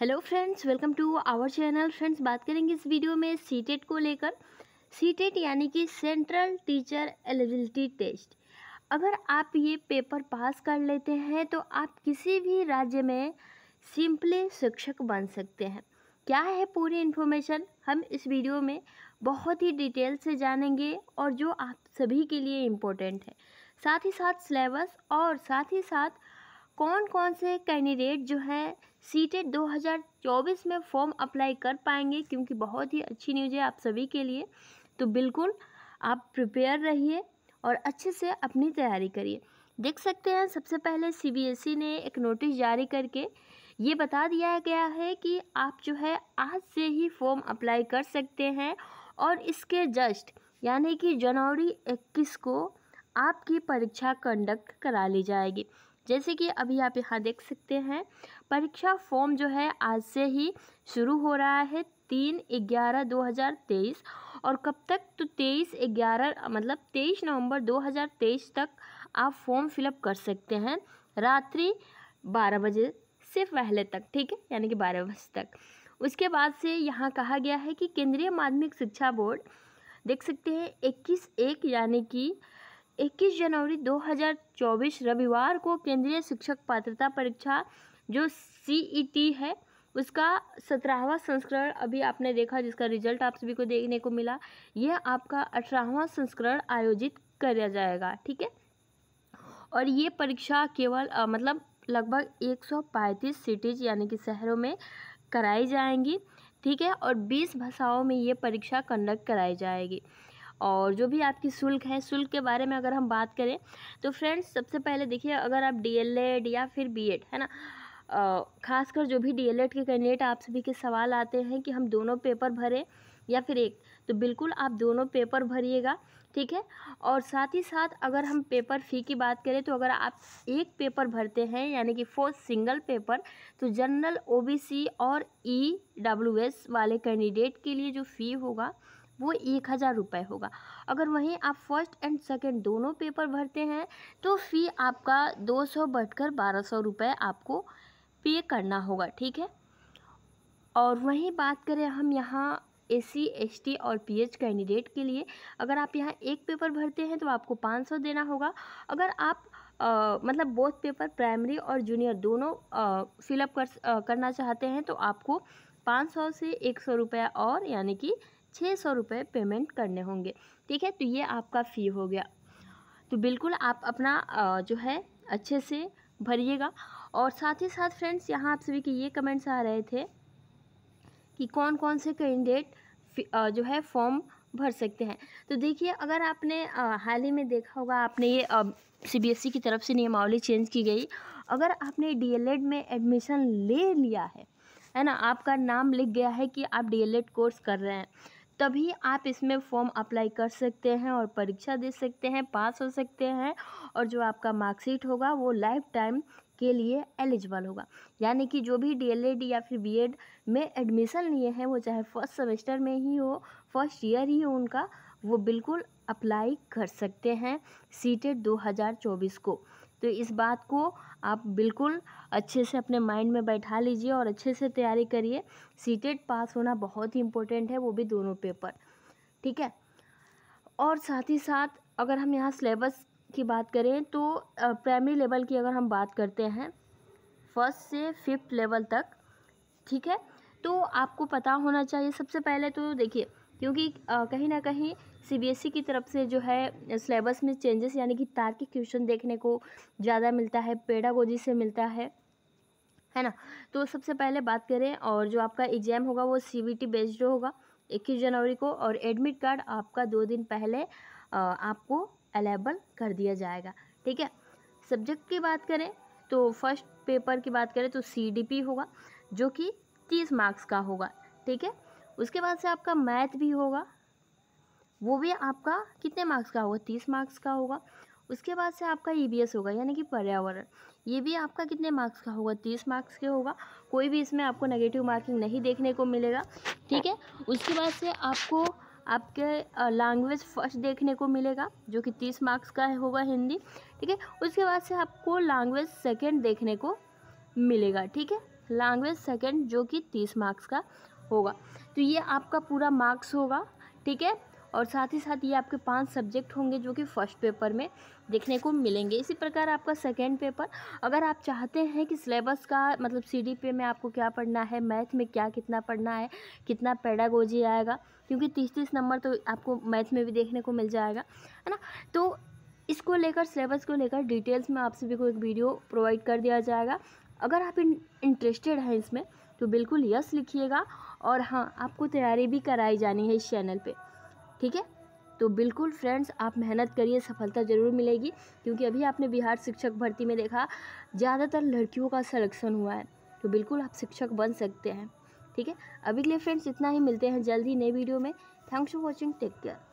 hello friends welcome to our channel friends बात करेंगे इस वीडियो में सी e को लेकर सी e यानी कि सेंट्रल टीचर एलिजिबिलिटी टेस्ट अगर आप ये पेपर पास कर लेते हैं तो आप किसी भी राज्य में सिंपली शिक्षक बन सकते हैं क्या है पूरी इन्फॉर्मेशन हम इस वीडियो में बहुत ही डिटेल से जानेंगे और जो आप सभी के लिए इम्पोर्टेंट है साथ ही साथ सिलेबस और साथ ही साथ कौन कौन से कैंडिडेट जो है सीटें 2024 में फॉर्म अप्लाई कर पाएंगे क्योंकि बहुत ही अच्छी न्यूज है आप सभी के लिए तो बिल्कुल आप प्रिपेयर रहिए और अच्छे से अपनी तैयारी करिए देख सकते हैं सबसे पहले सी e ने एक नोटिस जारी करके ये बता दिया गया है कि आप जो है आज से ही फॉर्म अप्लाई कर सकते हैं और इसके जस्ट यानी कि जनवरी इक्कीस को आपकी परीक्षा कंडक्ट करा ली जाएगी जैसे कि अभी आप यहाँ देख सकते हैं परीक्षा फॉर्म जो है आज से ही शुरू हो रहा है तीन ग्यारह दो हज़ार तेईस और कब तक तो तेईस ग्यारह मतलब तेईस नवंबर दो हज़ार तेईस तक आप फॉर्म फिलअप कर सकते हैं रात्रि बारह बजे से पहले तक ठीक है यानी कि बारह बजे तक उसके बाद से यहाँ कहा गया है कि केंद्रीय माध्यमिक शिक्षा बोर्ड देख सकते हैं इक्कीस एक यानी कि 21 जनवरी 2024 रविवार को केंद्रीय शिक्षक पात्रता परीक्षा जो सीईटी e है उसका सत्रहवा संस्करण अभी आपने देखा जिसका रिजल्ट आप सभी को देखने को मिला यह आपका अठारहवा संस्करण आयोजित किया जाएगा ठीक है और ये परीक्षा केवल मतलब लगभग 135 सिटीज यानी कि शहरों में कराई जाएंगी ठीक है और 20 भाषाओं में ये परीक्षा कंडक्ट कराई जाएगी और जो भी आपकी शुल्क है शुल्क के बारे में अगर हम बात करें तो फ्रेंड्स सबसे पहले देखिए अगर आप डीएलएड या फिर बीएड है ना खासकर जो भी डीएलएड के कैंडिडेट आप सभी के सवाल आते हैं कि हम दोनों पेपर भरें या फिर एक तो बिल्कुल आप दोनों पेपर भरिएगा ठीक है और साथ ही साथ अगर हम पेपर फ़ी की बात करें तो अगर आप एक पेपर भरते हैं यानी कि फोर्थ सिंगल पेपर तो जनरल ओबीसी और ईडब्ल्यूएस वाले कैंडिडेट के लिए जो फ़ी होगा वो एक हज़ार रुपये होगा अगर वहीं आप फर्स्ट एंड सेकेंड दोनों पेपर भरते हैं तो फ़ी आपका दो सौ बढ़कर बारह सौ रुपये आपको पे करना होगा ठीक है और वहीं बात करें हम यहाँ ए सी एस टी और पी एच कैंडिडेट के लिए अगर आप यहाँ एक पेपर भरते हैं तो आपको पाँच सौ देना होगा अगर आप आ, मतलब बोथ पेपर प्राइमरी और जूनियर दोनों फिलअप कर आ, करना चाहते हैं तो आपको पाँच सौ से एक सौ रुपया और यानी कि छः सौ रुपये पेमेंट करने होंगे ठीक है तो ये आपका फ़ी हो गया तो बिल्कुल आप अपना जो है अच्छे से भरिएगा और साथ ही साथ फ्रेंड्स यहाँ आप सभी के ये कमेंट्स आ रहे थे कि कौन कौन से कैंडिडेट जो है फॉर्म भर सकते हैं तो देखिए अगर आपने हाल ही में देखा होगा आपने ये सीबीएसई e की तरफ से नियमावली चेंज की गई अगर आपने डीएलएड में एडमिशन ले लिया है है ना आपका नाम लिख गया है कि आप डीएलएड कोर्स कर रहे हैं तभी आप इसमें फॉर्म अप्लाई कर सकते हैं और परीक्षा दे सकते हैं पास हो सकते हैं और जो आपका मार्कशीट होगा वो लाइफ टाइम के लिए एलिजिबल होगा यानी कि जो भी डीएलएड या फिर बीएड में एडमिशन लिए हैं वो चाहे फर्स्ट सेमेस्टर में ही हो फर्स्ट ईयर ही हो उनका वो बिल्कुल अप्लाई कर सकते हैं सीटेट 2024 को तो इस बात को आप बिल्कुल अच्छे से अपने माइंड में बैठा लीजिए और अच्छे से तैयारी करिए सीटेट पास होना बहुत ही इम्पोर्टेंट है वो भी दोनों पेपर ठीक है और साथ ही साथ अगर हम यहाँ सिलेबस की बात करें तो प्राइमरी लेवल की अगर हम बात करते हैं फर्स्ट से फिफ्थ लेवल तक ठीक है तो आपको पता होना चाहिए सबसे पहले तो देखिए क्योंकि कहीं ना कहीं सीबीएसई e की तरफ से जो है सिलेबस में चेंजेस यानी कि तार्किक क्वेश्चन देखने को ज़्यादा मिलता है पेडागोजी से मिलता है है ना तो सबसे पहले बात करें और जो आपका एग्ज़ाम होगा वो सी बेस्ड होगा इक्कीस जनवरी को और एडमिट कार्ड आपका दो दिन पहले आपको अलेबल कर दिया जाएगा ठीक है सब्जेक्ट की बात करें तो फर्स्ट पेपर की बात करें तो सी होगा जो कि तीस मार्क्स का होगा ठीक है उसके बाद से आपका मैथ भी होगा वो भी आपका कितने मार्क्स का होगा तीस मार्क्स का होगा उसके बाद से आपका ई e होगा यानी कि पर्यावरण ये भी आपका कितने मार्क्स का होगा तीस मार्क्स के होगा कोई भी इसमें आपको नेगेटिव मार्किंग नहीं देखने को मिलेगा ठीक है उसके बाद से आपको आपके लैंग्वेज फर्स्ट देखने को मिलेगा जो कि तीस मार्क्स का होगा हिंदी ठीक है उसके बाद से आपको लैंग्वेज सेकेंड देखने को मिलेगा ठीक है लैंग्वेज सेकेंड जो कि तीस मार्क्स का होगा तो ये आपका पूरा मार्क्स होगा ठीक है और साथ ही साथ ये आपके पांच सब्जेक्ट होंगे जो कि फर्स्ट पेपर में देखने को मिलेंगे इसी प्रकार आपका सेकेंड पेपर अगर आप चाहते हैं कि सिलेबस का मतलब सी पे में आपको क्या पढ़ना है मैथ में क्या कितना पढ़ना है कितना पैडागोजी आएगा क्योंकि तीस तीस नंबर तो आपको मैथ में भी देखने को मिल जाएगा है ना तो इसको लेकर सिलेबस को लेकर डिटेल्स में आप सभी को एक वीडियो प्रोवाइड कर दिया जाएगा अगर आप इंटरेस्टेड हैं इसमें तो बिल्कुल यस लिखिएगा और हाँ आपको तैयारी भी कराई जानी है इस चैनल पे ठीक है तो बिल्कुल फ्रेंड्स आप मेहनत करिए सफलता ज़रूर मिलेगी क्योंकि अभी आपने बिहार शिक्षक भर्ती में देखा ज़्यादातर लड़कियों का सलेक्शन हुआ है तो बिल्कुल आप शिक्षक बन सकते हैं ठीक है अभी के लिए फ्रेंड्स इतना ही मिलते हैं जल्द ही नए वीडियो में thanks for watching take care